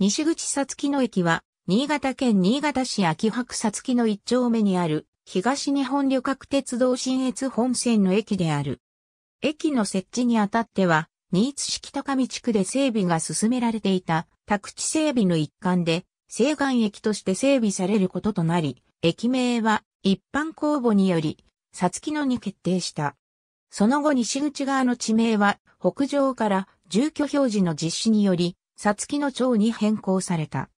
西口さつきの駅は、新潟県新潟市秋白さつきの一丁目にある、東日本旅客鉄道新越本線の駅である。駅の設置にあたっては、新津式高見地区で整備が進められていた宅地整備の一環で、西岸駅として整備されることとなり、駅名は一般公募により、さつきのに決定した。その後西口側の地名は、北上から住居表示の実施により、さつきの町に変更された。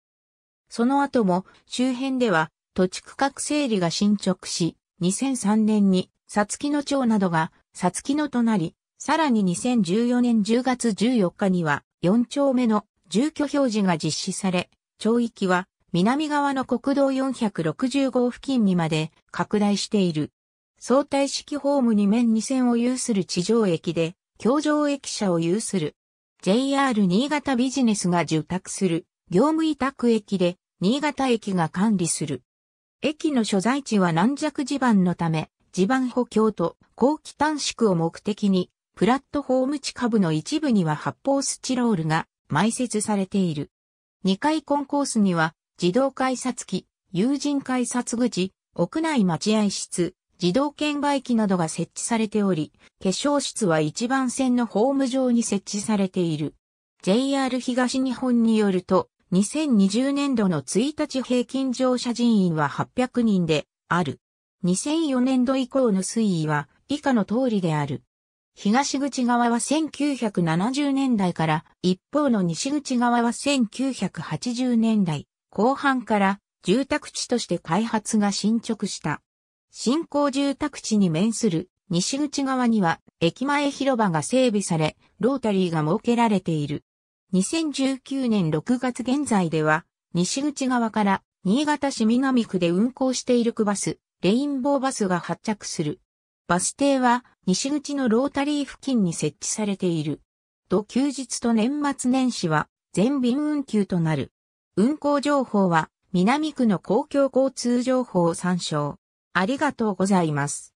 その後も周辺では土地区画整理が進捗し、2003年にさつきの町などがさつきのとなり、さらに2014年10月14日には4丁目の住居表示が実施され、町域は南側の国道460号付近にまで拡大している。相対式ホームに面2線を有する地上駅で、橋上駅舎を有する JR 新潟ビジネスが受託する業務委託駅で新潟駅が管理する。駅の所在地は軟弱地盤のため、地盤補強と後期短縮を目的に、プラットフォーム地下部の一部には発泡スチロールが埋設されている。2階コンコースには自動改札機、有人改札口、屋内待合室、自動券売機などが設置されており、化粧室は一番線のホーム上に設置されている。JR 東日本によると、2020年度の1日平均乗車人員は800人である。2004年度以降の推移は以下の通りである。東口側は1970年代から、一方の西口側は1980年代後半から住宅地として開発が進捗した。新興住宅地に面する西口側には駅前広場が整備され、ロータリーが設けられている。2019年6月現在では、西口側から新潟市南区で運行している区バス、レインボーバスが発着する。バス停は西口のロータリー付近に設置されている。と休日と年末年始は全便運休となる。運行情報は南区の公共交通情報を参照。ありがとうございます。